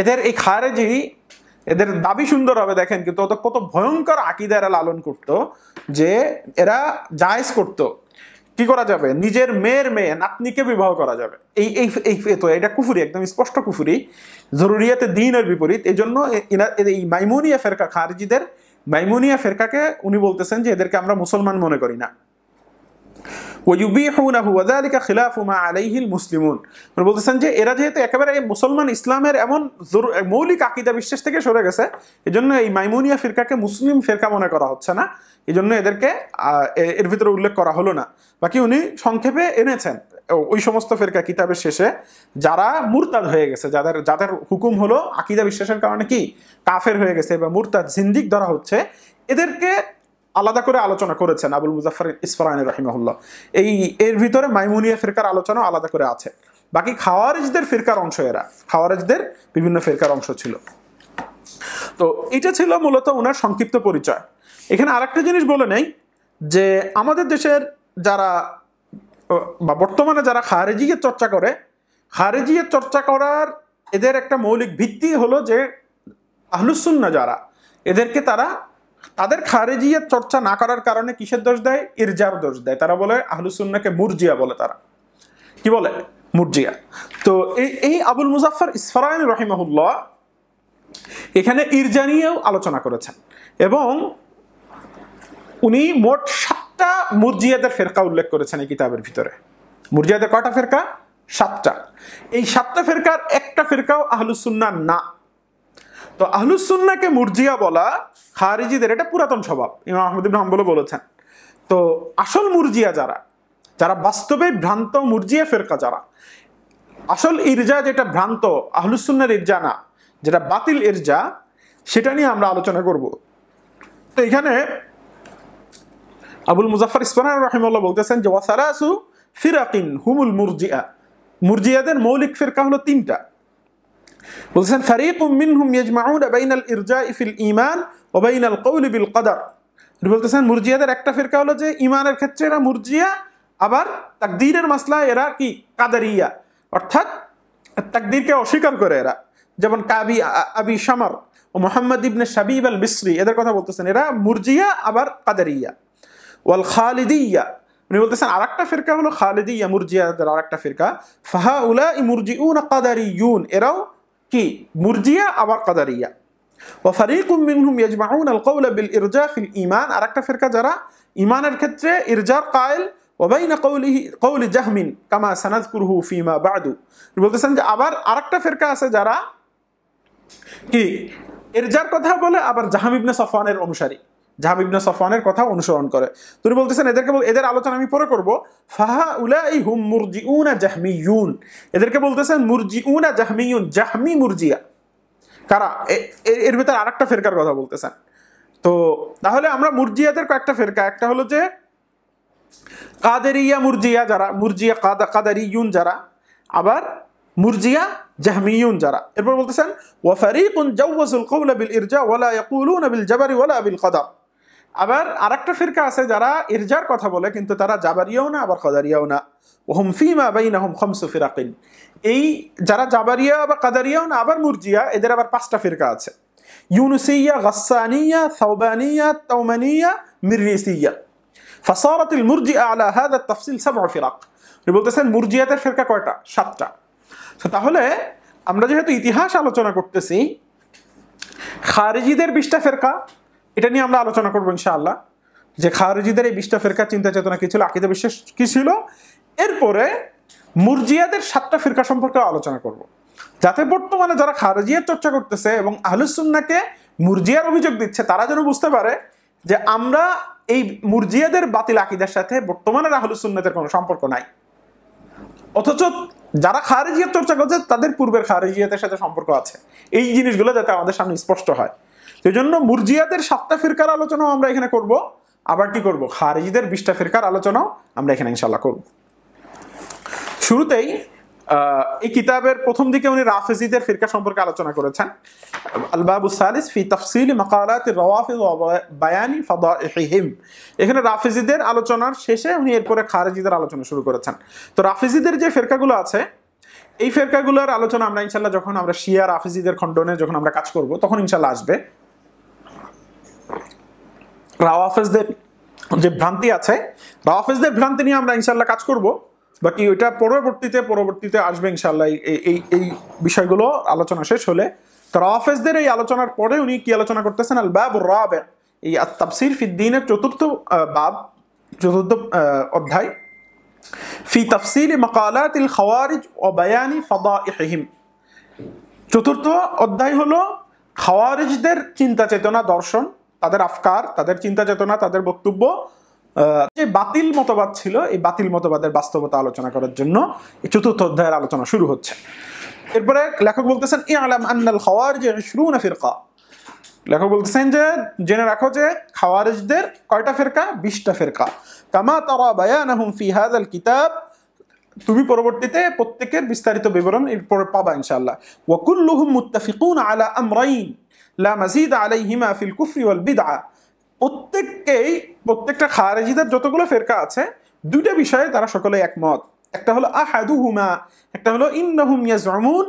[SPEAKER 1] এদের এই খারেজি এদের দাবি সুন্দর হবে দেখেন কিন্তু কত ভয়ঙ্কর আকিদা এরা লালন করতো যে এরা জায়েজ করতো কি করা যাবে নিজের মেয়ের মেয়ে নাতনিকে বিবাহ করা যাবে এই এই এই তো এটা কুফুরি একদম স্পষ্ট কুফুরি জরুরিয়াতে দিনের বিপরীত এই জন্য এই মাইমুনিয়া ফেরকা খারজিদের মাইমুনিয়া ফেরকাকে উনি বলতেছেন যে এদেরকে আমরা মুসলমান মনে করি না ওয়ুবিহুনাহু ওয়াযালিকা খিলাফু মা আলাইহিল মুসলিমুন মানে বলতেছেন যে এরা যেহেতু একেবারে মুসলমান ইসলামের এমন মৌলিক আকীদা বিশ্বাস থেকে সরে গেছে এজন্য এই মাইমুনিয়া ফিরকাকে মুসলিম ফিরকা মনে করা হচ্ছে না এজন্য এদেরকে এর ভিতরে উল্লেখ করা হলো না বাকি উনি সংক্ষেপে এনেছেন ওই সমস্ত ফেরকা কিতাবের শেষে যারা মুরতাদ হয়ে গেছে যাদের যাদের হুকুম হলো আকিদা বিশ্বাসের কারণে কি কাফের হয়ে গেছে বা মুরতাদ জিন্দিক ধরা হচ্ছে এদেরকে আলাদা করে আলোচনা করেছেন আবুল মুজাফর ইসফারানি রহিমহুল্লাহ এই এর ভিতরে মাইমুনিয়া ফিরকার আলোচনা আলাদা করে আছে বাকি খাওয়ারেজদের ফিরকার অংশ এরা খাওয়ারেজদের বিভিন্ন ফিরকার অংশ ছিল তো এটা ছিল মূলত ওনার সংক্ষিপ্ত পরিচয় এখানে আরেকটা জিনিস বলে নেই যে আমাদের দেশের যারা বা বর্তমানে যারা খারেজিয়ে চর্চা করে খারেজিয়ে চর্চা করার এদের একটা মৌলিক ভিত্তি হলো যে আহলুসুন্না যারা এদেরকে তারা তাদের খারেজিয়ার চর্চা না করার কারণে কিসের দোষ দেয় ইরজার দোষ দেয় তারা বলে আহলুসুন্নাকে মুরজিয়া বলে তারা কি বলে মুরজিয়া তো এই এই আবুল মুজাফর ইসফারায়ন রহিমাহুল্লাহ এখানে ইরজা নিয়েও আলোচনা করেছেন এবং উনি মোট সাতটা মুরজিয়াদের ফেরকা উল্লেখ করেছেন এই কিতাবের ভিতরে মুরজিয়াদের কটা ফেরকা সাতটা এই সাতটা ফেরকার একটা ফেরকাও আহলুসুন্না না তো আহলুসুন্নাকে মুরজিয়া বলা খারিজিদের এটা পুরাতন স্বভাব ইমাম আহমদ ইবনে বলেছেন তো আসল মুরজিয়া যারা যারা বাস্তবে ভ্রান্ত মুরজিয়া ফেরকা যারা আসল ইরজা যেটা ভ্রান্ত আহলুসুন্নার ইরজা না যেটা বাতিল ইরজা সেটা নিয়ে আমরা আলোচনা করব তো এখানে আবুল মুজাফর ইসমান রহিমুল্লাহ বলতেছেন যে ওয়াসারাসু ফিরাকিন হুমুল মুরজিয়া মুরজিয়াদের মৌলিক ফেরকা হলো তিনটা بلسن فريق منهم يجمعون بين الإرجاء في الإيمان وبين القول بالقدر বলতেছেন মুরজিয়াদের একটা ফিরকা হলো যে ইমানের ক্ষেত্রে এরা মুরজিয়া আবার তাকদীরের মাসলা এরা কি কাদারিয়া অর্থাৎ তাকদীরকে অস্বীকার করে এরা যেমন কাবি আবি শামর ও মোহাম্মদ ইবনে শাবিব আল মিসরি এদের কথা বলতেছেন এরা মুরজিয়া আবার কাদারিয়া ওয়াল খালিদিয়া উনি বলতেছেন আর একটা ফিরকা হলো খালিদিয়া মুরজিয়াদের আর একটা ফিরকা ফাহা উলা মুরজিউন কাদারিউন এরাও كي مرجية أو قدرية وفريق منهم يجمعون القول بالإرجاء في الإيمان أركت فرقة جرى إيمان الكتر إرجاء قائل وبين قوله قول جهم كما سنذكره فيما بعد بولتا سنجا أبر أركت فرقة جرى كي إرجاء قدها بولي أبار جهم بن صفوان الأمشاري জাহাব ইবনা সফওয়ানের কথা অনুসরণ করে তুমি বলতেছেন এদেরকে এদের আলোচনা আমি পরে করবো ফাহা উলাই হুম মুরজি উনা জাহমিউন এদেরকে বলতেছেন মুরজি উনা জাহমিউন জাহমি মুরজিয়া কারা এর ভিতরে আর একটা ফেরকার কথা বলতেছেন তো তাহলে আমরা মুরজিয়াদের কয়েকটা ফেরকা একটা হলো যে কাদেরিয়া মুরজিয়া যারা মুরজিয়া কাদা ইউন যারা আবার মুরজিয়া জাহমিউন যারা এরপর বলতেছেন ওয়াফারিকুন জাওয়াজুল কওলা বিল ইরজা ওয়ালা ইয়াকুলুনা বিল জাবরি ওয়ালা বিল কাদা আবার আরেকটা ফিরকা আছে যারা ইরজার কথা বলে কিন্তু তারা জাবারিয়াও না আবার কাদারিয়াও না ওহম ফিমা বাইন আহম খমসু ফিরাকিন এই যারা জাবারিয়া বা কাদারিয়াও না আবার মুরজিয়া এদের আবার পাঁচটা ফিরকা আছে ইউনুসিয়া গাসানিয়া সাউবানিয়া তাউমানিয়া মিরিসিয়া فصارت المرجئة على هذا তাফসিল سبع فرق বলতেছেন মুরজিয়াতের ফেরকা কয়টা সাতটা তো তাহলে আমরা যেহেতু ইতিহাস আলোচনা করতেছি খারেজিদের বিশটা ফেরকা এটা নিয়ে আমরা আলোচনা করবো ইনশাআল্লাহ যে খারজিদের এই বিশটা ফেরকার চিন্তা চেতনা কি ছিল আকিদা বিশ্বাস কী ছিল এরপরে মুরজিয়াদের সাতটা ফিরকা সম্পর্কে আলোচনা করব। যাতে বর্তমানে যারা খারজিয়ার চর্চা করতেছে এবং আহলুসুন্নাকে মুরজিয়ার অভিযোগ দিচ্ছে তারা যেন বুঝতে পারে যে আমরা এই মুরজিয়াদের বাতিল আকিদার সাথে বর্তমানের আহলুসুন্নাতের কোনো সম্পর্ক নাই অথচ যারা খারেজিয়ার চর্চা করছে তাদের পূর্বের খারেজিয়াদের সাথে সম্পর্ক আছে এই জিনিসগুলো যাতে আমাদের সামনে স্পষ্ট হয় সেই জন্য মুরজিয়াদের সাতটা ফিরকার আলোচনাও আমরা এখানে করব আবার কি করব খারেজিদের বিশটা ফিরকার আলোচনাও আমরা এখানে ইনশাল্লাহ করব শুরুতেই এই কিতাবের প্রথম দিকে উনি রাফেজিদের ফিরকা সম্পর্কে আলোচনা করেছেন আলবাবু সালিস ফি তফসিল মকালাত রওয়াফিজ বায়ানি ফাদাহিম এখানে রাফেজিদের আলোচনার শেষে উনি এরপরে খারেজিদের আলোচনা শুরু করেছেন তো রাফেজিদের যে ফেরকাগুলো আছে এই ফেরকাগুলোর আলোচনা আমরা ইনশাল্লাহ যখন আমরা শিয়া রাফেজিদের খণ্ডনে যখন আমরা কাজ করব তখন ইনশাল্লাহ আসবে রাওয়াফেজদের যে ভ্রান্তি আছে রাওয়াফেজদের ভ্রান্তি নিয়ে আমরা ইনশাল্লাহ কাজ করব বাকি ওইটা পরবর্তীতে পরবর্তীতে আসবে ইনশাল্লাহ এই এই বিষয়গুলো আলোচনা শেষ হলে তো রাওয়াফেজদের এই আলোচনার পরে উনি কি আলোচনা করতেছেন আল বাব রাবের এই তাফসির ফিদ্দিনের চতুর্থ বাব চতুর্থ অধ্যায় ফি তাফসির মকালাত ইল খাওয়ারিজ ও বায়ানি ফদা ইহিম চতুর্থ অধ্যায় হলো খাওয়ারিজদের চিন্তা চেতনা দর্শন তাদের আফকার তাদের চিন্তা চেতনা তাদের বক্তব্য যে বাতিল মতবাদ ছিল এই বাতিল মতবাদের বাস্তবতা আলোচনা করার জন্য চতুর্থ অধ্যায়ের আলোচনা শুরু হচ্ছে এরপরে লেখক বলতেছেন ই আলাম আন্নাল খাওয়ার যে শুরুনা ফিরকা লেখক বলতেছেন যে জেনে রাখো যে খাওয়ারেজদের কয়টা ফেরকা বিশটা ফেরকা কামা তারা বায়ান হুম ফিহাদ আল কিতাব তুমি পরবর্তীতে প্রত্যেকের বিস্তারিত বিবরণ এরপরে পাবা ইনশাল্লাহ ওয়াকুল্লুহুম মুত্তাফিকুন আলা আমরাইন লা মাজিদ আলাই হিমা ফিল কুফরি ওয়াল বিদা প্রত্যেককেই প্রত্যেকটা খারেজিদের যতগুলো ফেরকা আছে দুইটা বিষয়ে তারা সকলে একমত একটা হলো আহাদু হুমা একটা হলো ইন্নাহুম ইয়াজমুন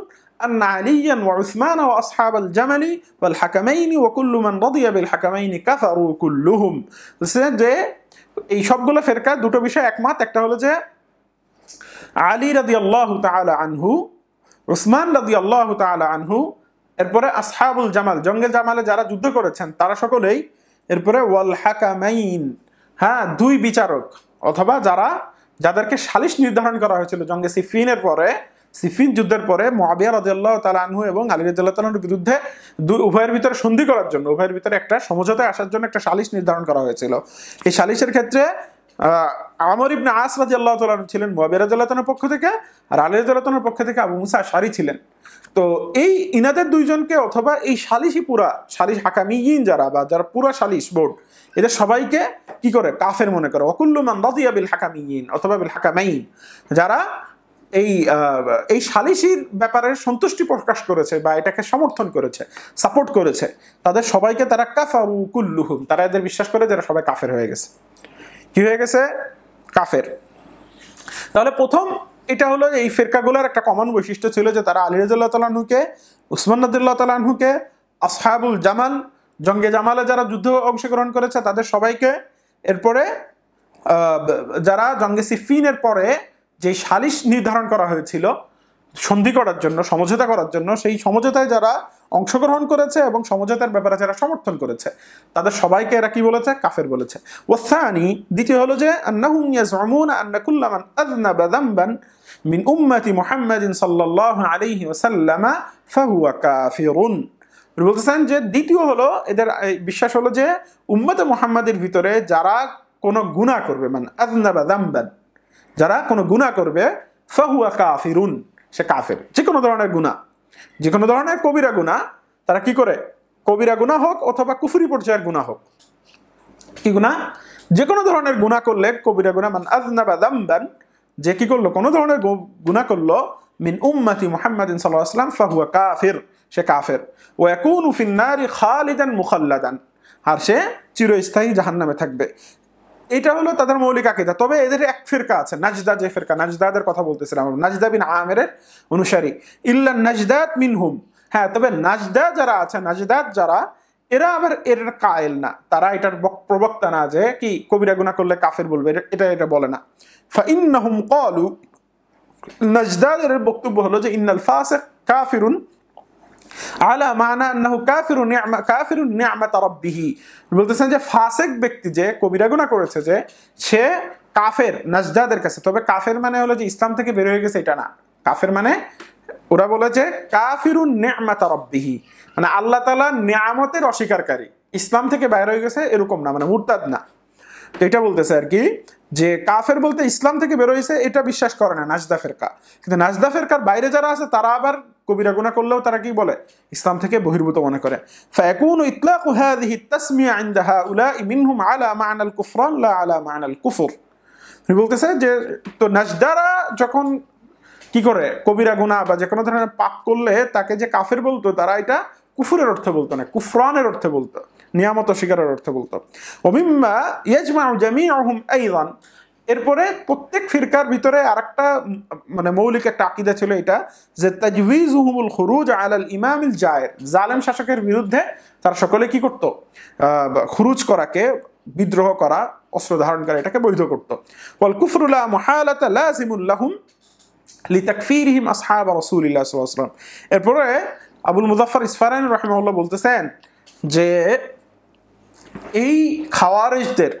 [SPEAKER 1] أن عليا وعثمان وأصحاب الجمل والحكمين وكل من رضي بالحكمين كفروا كلهم যে এই সবগুলো ফেরকা দুটো বিষয় একমত একটা হলো যে আলী রাদিয়াল্লাহু তাআলা আনহু উসমান রাদিয়াল্লাহু তাআলা আনহু এরপরে আসহাবুল জামাল জঙ্গে জামালে যারা যুদ্ধ করেছেন তারা সকলেই এরপরে ওয়াল হাকামাইন হ্যাঁ দুই বিচারক অথবা যারা যাদেরকে সালিশ নির্ধারণ করা হয়েছিল জঙ্গে সিফিনের পরে সিফিন যুদ্ধের পরে মহাবিয়া রদুল্লাহ তালানহু এবং আলী রদুল্লাহ বিরুদ্ধে বিরুদ্ধে উভয়ের ভিতরে সন্ধি করার জন্য উভয়ের ভিতরে একটা সমঝোতায় আসার জন্য একটা সালিশ নির্ধারণ করা হয়েছিল এই সালিশের ক্ষেত্রে আমর ইবনে আস রাজি আল্লাহ ছিলেন মহাবিয়া রাজু পক্ষ থেকে আর আলী রাজু পক্ষ থেকে আবু মুসা সারি ছিলেন তো এই ইনাদের দুইজনকে অথবা এই সালিশি পুরা সালিশ ইন যারা বা যারা পুরা সালিশ বোর্ড এদের সবাইকে কি করে কাফের মনে করে অকুল্লুমান রাজিয়া বিল ইন অথবা বিল হাকামাইন যারা এই এই সালিশির ব্যাপারে সন্তুষ্টি প্রকাশ করেছে বা এটাকে সমর্থন করেছে সাপোর্ট করেছে তাদের সবাইকে তারা কাফারু কুল্লুহুম তারা এদের বিশ্বাস করে যারা সবাই কাফের হয়ে গেছে কি হয়ে গেছে কাফের তাহলে প্রথম এটা হলো এই ফেরকাগুলোর একটা কমন বৈশিষ্ট্য ছিল যে তারা আলী রাজুল্লাহ তালাহুকে উসমান রাজুল্লাহ তালাহুকে আসহাবুল জামাল জঙ্গে জামালে যারা যুদ্ধ অংশগ্রহণ করেছে তাদের সবাইকে এরপরে যারা জঙ্গে সিফিনের পরে যে সালিশ নির্ধারণ করা হয়েছিল সন্ধি করার জন্য সমঝোতা করার জন্য সেই সমঝোতায় যারা অংশগ্রহণ করেছে এবং সমঝোতার ব্যাপারে যারা সমর্থন করেছে তাদের সবাইকে এরা কি বলেছে কাফের বলেছে ওসানি দ্বিতীয় হলো যে আন্নাহুম ইয়াজমুন আন্নাকুল্লামান আযনাবা যামবান মিন উম্মতি মোহাম্মদিন সাল্লাহ আলহি ওসাল্লামা ফাহুয়া কাফিরুন বলতেছেন যে দ্বিতীয় হলো এদের বিশ্বাস হলো যে উম্মতে মোহাম্মদের ভিতরে যারা কোনো গুণা করবে মানে আদনাবা দাম্বান যারা কোনো গুণা করবে ফাহুয়া কাফিরুন সে কাফের যে কোনো ধরনের গুণা যে কোনো ধরনের কবিরা গুণা তারা কি করে কবিরা গুণা হোক অথবা কুফুরি পর্যায়ের গুণা হোক কি গুণা যে কোনো ধরনের গুণা করলে কবিরা গুণা মানে আদনাবা দাম্বান যে কি করলো কোনো ধরনের গুণা করলো মিন উম্মাতি মোহাম্মদিন সাল্লাহ ফাহুয়া কাফের সে কাফের ও একুন উফিন্নারি খালিদান মুখাল্লাদান আর সে চিরস্থায়ী জাহান্নামে থাকবে এটা হলো তাদের মৌলিক আকিদা তবে এদের এক ফিরকা আছে নাজদা যে ফিরকা নাজদাদের কথা বলতেছিলাম নাজদা বিন আমেরের অনুসারী ইল্লা নাজদাত মিন হুম হ্যাঁ তবে নাজদা যারা আছে নাজদাত যারা এরা আবার এর কায়েল না তারা এটার প্রবক্তা না যে কি কবিরা গুণা করলে কাফের বলবে এটা এটা বলে না ফাইন্নাহুম কলু নাজদারের বক্তব্য হলো যে ইন্নাল ফাসিক কাফিরুন আলা মানা আন্নাহু কাফিরুন নিআমা কাফিরুন নিআমাত রাব্বিহি বলতেছেন যে ফাসিক ব্যক্তি যে কবিরা গুনাহ করেছে যে সে কাফের নাজদাদের কাছে তবে কাফের মানে হলো যে ইসলাম থেকে বের হয়ে গেছে এটা না কাফের মানে ওরা বলেছে কাফিরুন নিয়ামাতা রব্বিহি মানে আল্লাহ তালা নিয়ামতের অস্বীকারকারী ইসলাম থেকে বাইরে হয়ে গেছে এরকম না মানে মুরতাদ না এটা বলতেছে আর কি যে কাফের বলতে ইসলাম থেকে বেরোয়েছে এটা বিশ্বাস করে না নাজদা ফেরকা কিন্তু নাজদা ফেরকার বাইরে যারা আছে তারা আবার কবিরা গুণা করলেও তারা কি বলে ইসলাম থেকে বহির্ভূত মনে করে উলা আলা লা আলা বলতেছে যে তো নাজদারা যখন কি করে কবিরা গুণা বা যে কোনো ধরনের পাপ করলে তাকে যে কাফের বলতো তারা এটা কুফুরের অর্থে বলতো না কুফরানের অর্থে বলতো নিয়ামত অস্বীকারের অর্থে বলতো অমিম্মা ইয়াজমা জামি আহম এইদান এরপরে প্রত্যেক ফিরকার ভিতরে আর একটা মানে মৌলিক একটা আকিদা ছিল এটা যে তাজভিজ হুমুল খুরুজ আল ইমামিল জায়ের জালেম শাসকের বিরুদ্ধে তারা সকলে কি করত খুরুজ করাকে বিদ্রোহ করা অস্ত্র ধারণ করা এটাকে বৈধ করতো বল কুফরুল্লাহ মহালাত লাজিমুল্লাহুম লিতাকফিরহিম আসহাব রসুলিল্লাহ সাল্লাম এরপরে আবুল মুজাফর ইসফারান রহমাউল্লাহ বলতেছেন যে এই খাওয়ারেজদের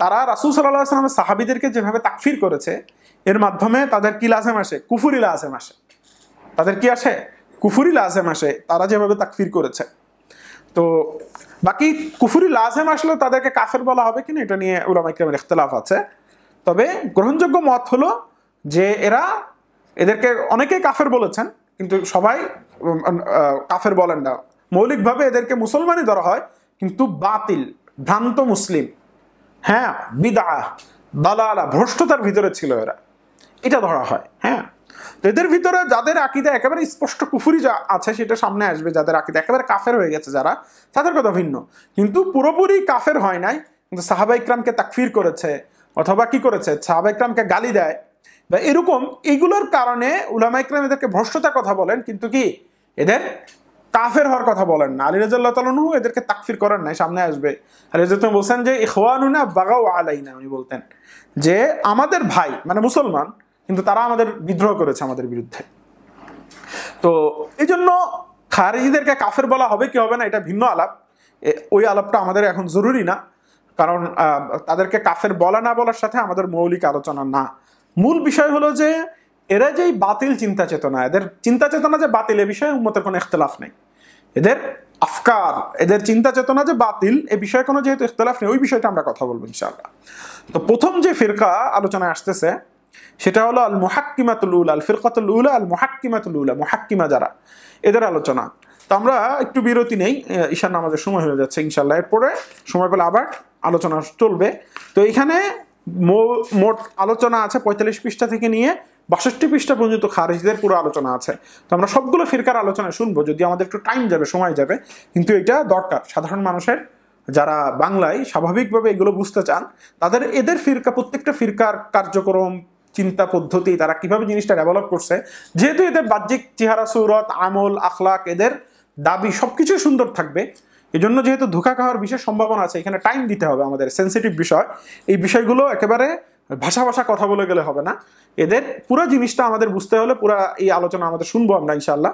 [SPEAKER 1] তারা রাসুল সাল্লাহ আসলামের সাহাবিদেরকে যেভাবে তাকফির করেছে এর মাধ্যমে তাদের কি লাজেম আসে কুফুরি লাজেম আসে তাদের কি আসে কুফুরি লাসে আসে তারা যেভাবে তাকফির করেছে তো বাকি কুফুরি লাজেম আসলে তাদেরকে কাফের বলা হবে কিনা এটা নিয়ে উলামাইকরামের ইখতলাফ আছে তবে গ্রহণযোগ্য মত হলো যে এরা এদেরকে অনেকেই কাফের বলেছেন কিন্তু সবাই কাফের বলেন না মৌলিকভাবে এদেরকে মুসলমানই ধরা হয় কিন্তু বাতিল ভ্রান্ত মুসলিম হ্যাঁ বিদা দালালা ভ্রষ্টতার ভিতরে ছিল এরা এটা ধরা হয় হ্যাঁ তো এদের ভিতরে যাদের আকিদা একেবারে স্পষ্ট কুফুরি যা আছে সেটা সামনে আসবে যাদের আকিদা একেবারে কাফের হয়ে গেছে যারা তাদের কথা ভিন্ন কিন্তু পুরোপুরি কাফের হয় নাই কিন্তু সাহাবা ইকরামকে তাকফির করেছে অথবা কি করেছে সাহাবা ইকরামকে গালি দেয় বা এরকম এইগুলোর কারণে উলামা ইকরাম এদেরকে ভ্রষ্টতার কথা বলেন কিন্তু কি এদের কাফের হওয়ার কথা বলেন না আলী রাজাল্লাহ তালনু এদেরকে তাকফির করেন নাই সামনে আসবে আলী বলছেন যে ইহওয়ানুনা বাগাও আলাইনা উনি বলতেন যে আমাদের ভাই মানে মুসলমান কিন্তু তারা আমাদের বিদ্রোহ করেছে আমাদের বিরুদ্ধে তো এই জন্য খারিজিদেরকে কাফের বলা হবে কি হবে না এটা ভিন্ন আলাপ ওই আলাপটা আমাদের এখন জরুরি না কারণ তাদেরকে কাফের বলা না বলার সাথে আমাদের মৌলিক আলোচনা না মূল বিষয় হলো যে এরা যেই বাতিল চিন্তা চেতনা এদের চিন্তা চেতনা যে বাতিল এ বিষয়ে উন্মতের কোনো ইখতলাফ নেই এদের আফকার এদের চিন্তা চেতনা যে বাতিল এ বিষয়ে কোনো যেহেতু ইখতলাফ নেই ওই বিষয়টা আমরা কথা বলবো ইনশাআল্লাহ তো প্রথম যে ফিরকা আলোচনায় আসতেছে সেটা হলো আল মোহাক্কিমাতুল উল আল ফিরকাতুল উল আল মোহাক্কিমাতুল উলা মোহাক্কিমা যারা এদের আলোচনা তো আমরা একটু বিরতি নেই ঈশান আমাদের সময় হয়ে যাচ্ছে ইনশাল্লাহ এরপরে সময় পেলে আবার আলোচনা চলবে তো এখানে মোট আলোচনা আছে পঁয়তাল্লিশ পৃষ্ঠা থেকে নিয়ে বাষট্টি পৃষ্ঠা পর্যন্ত খারিজদের পুরো আলোচনা আছে তো আমরা সবগুলো ফিরকার আলোচনা শুনবো যদি আমাদের একটু টাইম যাবে সময় যাবে কিন্তু এটা দরকার সাধারণ মানুষের যারা বাংলায় স্বাভাবিকভাবে এগুলো বুঝতে চান তাদের এদের ফিরকা প্রত্যেকটা ফিরকার কার্যক্রম চিন্তা পদ্ধতি তারা কিভাবে জিনিসটা ডেভেলপ করছে যেহেতু এদের বাহ্যিক চেহারা সৌরত আমল আখলাক এদের দাবি সব কিছুই সুন্দর থাকবে এজন্য যেহেতু ধোকা খাওয়ার বিশেষ সম্ভাবনা আছে এখানে টাইম দিতে হবে আমাদের সেন্সিটিভ বিষয় এই বিষয়গুলো একেবারে ভাষা ভাষা কথা বলে গেলে হবে না এদের পুরো জিনিসটা আমাদের বুঝতে হলে পুরো এই আলোচনা আমাদের শুনবো আমরা ইনশাল্লাহ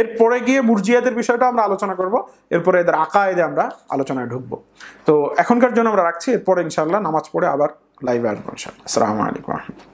[SPEAKER 1] এরপরে গিয়ে বুর্জিয়াদের বিষয়টা আমরা আলোচনা করব এরপরে এদের আকায়েদে আমরা আলোচনায় ঢুকবো তো এখনকার জন্য আমরা রাখছি এরপরে ইনশাল্লাহ নামাজ পড়ে আবার লাইভে আসবো ইনশাল্লাহ আসসালামু আলাইকুম